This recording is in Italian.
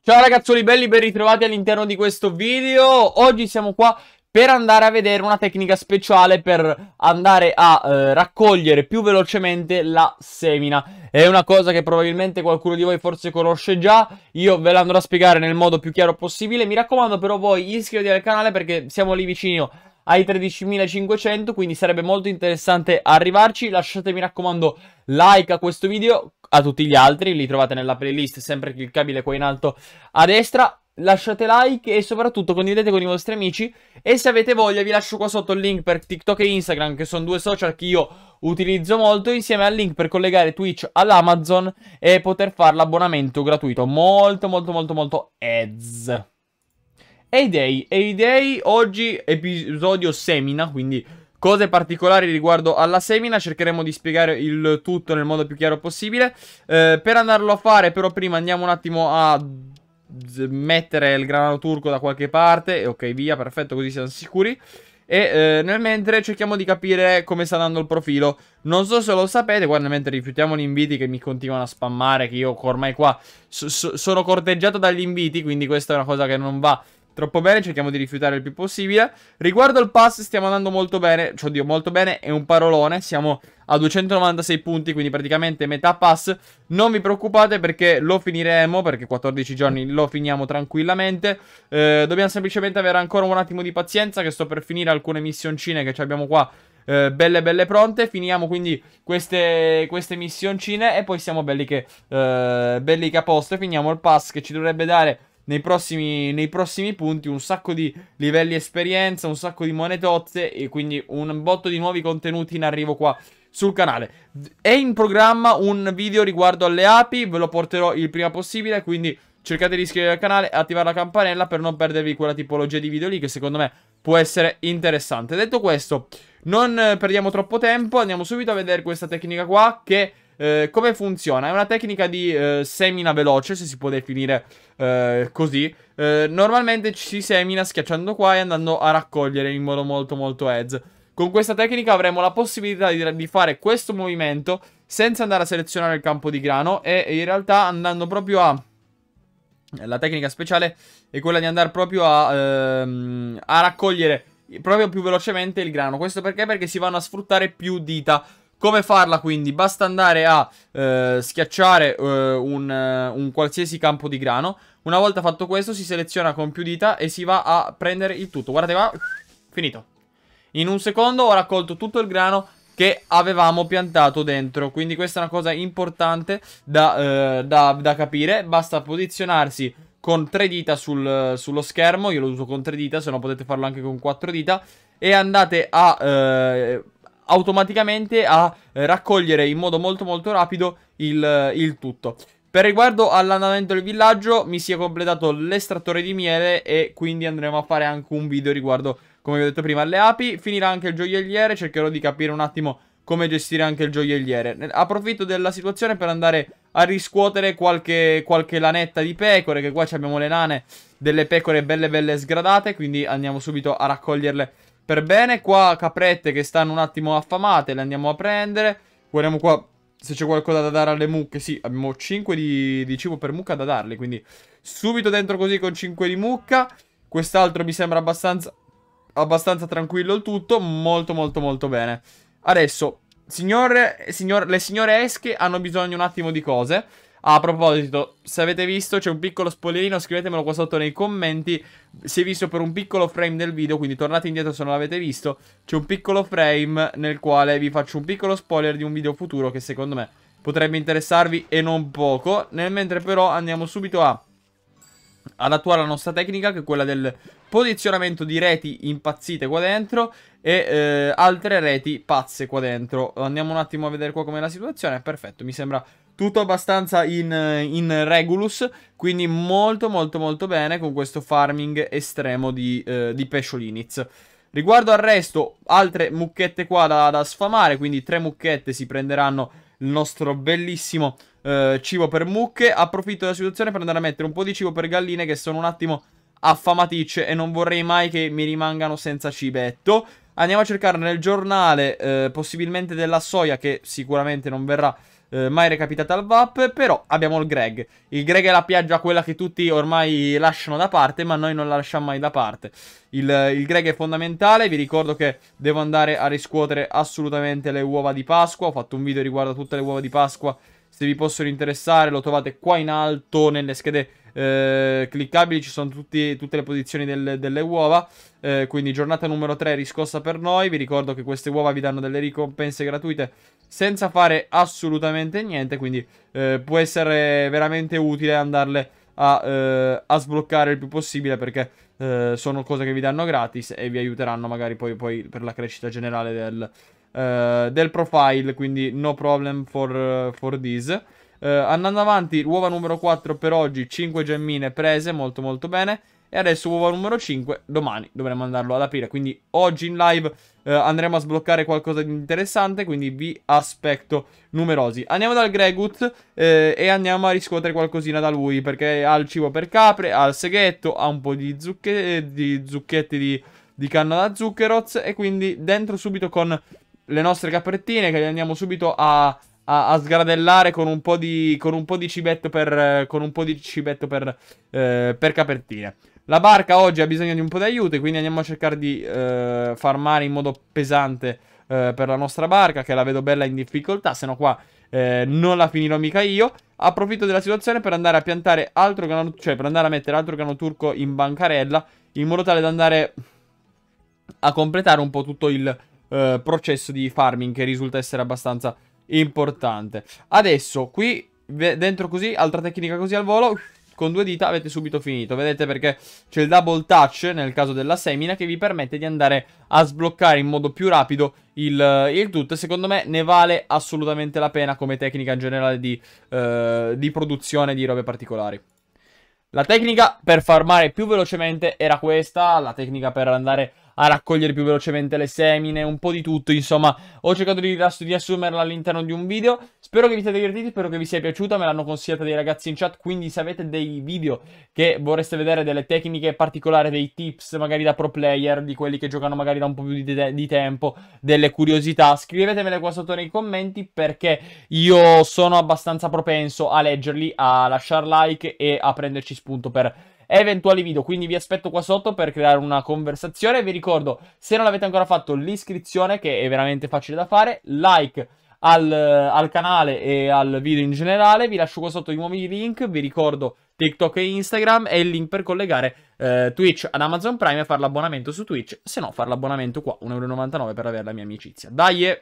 Ciao ragazzoli belli, ben ritrovati all'interno di questo video. Oggi siamo qua per andare a vedere una tecnica speciale per andare a eh, raccogliere più velocemente la semina. È una cosa che probabilmente qualcuno di voi forse conosce già, io ve la andrò a spiegare nel modo più chiaro possibile. Mi raccomando però voi iscrivetevi al canale perché siamo lì vicino ai 13.500, quindi sarebbe molto interessante arrivarci. Lasciate mi raccomando like a questo video, a tutti gli altri, li trovate nella playlist sempre cliccabile qua in alto a destra lasciate like e soprattutto condividete con i vostri amici e se avete voglia vi lascio qua sotto il link per TikTok e Instagram che sono due social che io utilizzo molto insieme al link per collegare Twitch all'Amazon e poter fare l'abbonamento gratuito molto molto molto molto ads e Day, hey Day, oggi episodio semina quindi Cose particolari riguardo alla semina, cercheremo di spiegare il tutto nel modo più chiaro possibile. Eh, per andarlo a fare, però prima andiamo un attimo a mettere il granano turco da qualche parte. E ok, via, perfetto, così siamo sicuri. E eh, nel mentre cerchiamo di capire come sta andando il profilo. Non so se lo sapete, guarda, nel mentre rifiutiamo gli inviti che mi continuano a spammare, che io ormai qua so so sono corteggiato dagli inviti, quindi questa è una cosa che non va troppo bene, cerchiamo di rifiutare il più possibile. Riguardo al pass stiamo andando molto bene, cioè oddio molto bene è un parolone, siamo a 296 punti quindi praticamente metà pass. Non vi preoccupate perché lo finiremo, perché 14 giorni lo finiamo tranquillamente. Eh, dobbiamo semplicemente avere ancora un attimo di pazienza che sto per finire alcune missioncine che abbiamo qua eh, belle belle pronte. Finiamo quindi queste, queste missioncine e poi siamo belli che, eh, belli che a posto. E finiamo il pass che ci dovrebbe dare nei prossimi, nei prossimi punti un sacco di livelli esperienza, un sacco di monete tozze e quindi un botto di nuovi contenuti in arrivo qua sul canale. È in programma un video riguardo alle api, ve lo porterò il prima possibile, quindi cercate di iscrivervi al canale e attivare la campanella per non perdervi quella tipologia di video lì che secondo me può essere interessante. Detto questo, non perdiamo troppo tempo, andiamo subito a vedere questa tecnica qua che eh, come funziona? È una tecnica di eh, semina veloce, se si può definire eh, così. Eh, normalmente ci si semina schiacciando qua e andando a raccogliere in modo molto molto edge. Con questa tecnica avremo la possibilità di, di fare questo movimento senza andare a selezionare il campo di grano e in realtà andando proprio a... La tecnica speciale è quella di andare proprio a, ehm, a raccogliere proprio più velocemente il grano. Questo perché? Perché si vanno a sfruttare più dita come farla quindi? Basta andare a eh, schiacciare eh, un, eh, un, qualsiasi campo di grano. Una volta fatto questo si seleziona con più dita e si va a prendere il tutto. Guardate qua, finito. In un secondo ho raccolto tutto il grano che avevamo piantato dentro. Quindi questa è una cosa importante da, eh, da, da capire. Basta posizionarsi con tre dita sul, sullo schermo. Io lo uso con tre dita, se no potete farlo anche con quattro dita. E andate a eh, automaticamente a eh, raccogliere in modo molto molto rapido il, eh, il tutto. Per riguardo all'andamento del villaggio mi si è completato l'estrattore di miele e quindi andremo a fare anche un video riguardo, come vi ho detto prima, alle api. Finirà anche il gioielliere, cercherò di capire un attimo come gestire anche il gioielliere. Approfitto della situazione per andare a riscuotere qualche, qualche lanetta di pecore, che qua abbiamo le lane delle pecore belle belle sgradate, quindi andiamo subito a raccoglierle per bene. Qua caprette che stanno un attimo affamate, le andiamo a prendere. Guardiamo qua se c'è qualcosa da dare alle mucche. Sì, abbiamo 5 di, di cibo per mucca da darle, quindi subito dentro così con 5 di mucca. Quest'altro mi sembra abbastanza, abbastanza tranquillo il tutto, molto molto molto bene. Adesso, signore, signor, le signore esche hanno bisogno un attimo di cose. Ah, a proposito, se avete visto c'è un piccolo spoilerino, scrivetemelo qua sotto nei commenti. Si è visto per un piccolo frame del video, quindi tornate indietro se non l'avete visto. C'è un piccolo frame nel quale vi faccio un piccolo spoiler di un video futuro che secondo me potrebbe interessarvi e non poco. Nel mentre però andiamo subito a ad attuare la nostra tecnica che è quella del posizionamento di reti impazzite qua dentro e eh, altre reti pazze qua dentro andiamo un attimo a vedere qua com'è la situazione perfetto mi sembra tutto abbastanza in, in, regulus, quindi molto molto molto bene con questo farming estremo di, eh, di pescioliniz. Riguardo al resto, altre mucchette qua da, da, sfamare, quindi tre mucchette si prenderanno il nostro bellissimo eh, cibo per mucche. Approfitto della situazione per andare a mettere un po' di cibo per galline che sono un attimo affamaticce e non vorrei mai che mi rimangano senza cibetto. Andiamo a cercare nel giornale eh, possibilmente della soia che sicuramente non verrà eh, mai recapitata al VAP, però abbiamo il Greg. Il Greg è la piaggia quella che tutti ormai lasciano da parte, ma noi non la lasciamo mai da parte. Il, il Greg è fondamentale, vi ricordo che devo andare a riscuotere assolutamente le uova di Pasqua, ho fatto un video riguardo a tutte le uova di Pasqua, se vi possono interessare lo trovate qua in alto nelle schede eh, cliccabili ci sono tutti, tutte le posizioni del, delle uova. Eh, quindi giornata numero 3 riscossa per noi. Vi ricordo che queste uova vi danno delle ricompense gratuite senza fare assolutamente niente. Quindi eh, può essere veramente utile andarle a, eh, a sbloccare il più possibile perché eh, sono cose che vi danno gratis e vi aiuteranno magari poi, poi per la crescita generale del, eh, del profile. Quindi no problem for, for this. Eh, andando avanti, uova numero 4 per oggi, 5 gemmine prese, molto molto bene. E adesso uova numero 5, domani dovremo andarlo ad aprire. Quindi oggi in live eh, andremo a sbloccare qualcosa di interessante, quindi vi aspetto numerosi. Andiamo dal Gregut eh, e andiamo a riscuotere qualcosina da lui, perché ha il cibo per capre, ha il seghetto, ha un po' di, zucche di zucchetti di, di canna da zuccheroz e quindi dentro subito con le nostre caprettine che le andiamo subito a a, a sgranellare con un po' di, con un po di cibetto per, con un po' di cibetto per, eh, per capertine. La barca oggi ha bisogno di un po' di aiuto, quindi andiamo a cercare di eh, farmare in modo pesante eh, per la nostra barca, che la vedo bella in difficoltà, se no qua eh, non la finirò mica io. Approfitto della situazione per andare a piantare altro grano, cioè per andare a mettere altro grano turco in bancarella, in modo tale da andare a completare un po' tutto il eh, processo di farming che risulta essere abbastanza importante. Adesso, qui, dentro così, altra tecnica così al volo, con due dita avete subito finito. Vedete perché c'è il double touch nel caso della semina che vi permette di andare a sbloccare in modo più rapido il, il tutto. secondo me ne vale assolutamente la pena come tecnica in generale di, eh, di produzione di robe particolari. La tecnica per farmare più velocemente era questa, la tecnica per andare a raccogliere più velocemente le semine, un po' di tutto, insomma, ho cercato di riassumerla all'interno di un video. Spero che vi siate divertiti, spero che vi sia piaciuta, me l'hanno consigliata dei ragazzi in chat, quindi se avete dei video che vorreste vedere, delle tecniche particolari, dei tips magari da pro player, di quelli che giocano magari da un po' più di, te di tempo, delle curiosità, scrivetemele qua sotto nei commenti perché io sono abbastanza propenso a leggerli, a lasciar like e a prenderci spunto per eventuali video. Quindi vi aspetto qua sotto per creare una conversazione. Vi ricordo, se non l'avete ancora fatto, l'iscrizione che è veramente facile da fare, like al, al, canale e al video in generale. Vi lascio qua sotto i nuovi link. Vi ricordo TikTok e Instagram e il link per collegare eh, Twitch ad Amazon Prime e fare l'abbonamento su Twitch. Se no, fare l'abbonamento qua, 1,99€ per avere la mia amicizia. Dai! Eh!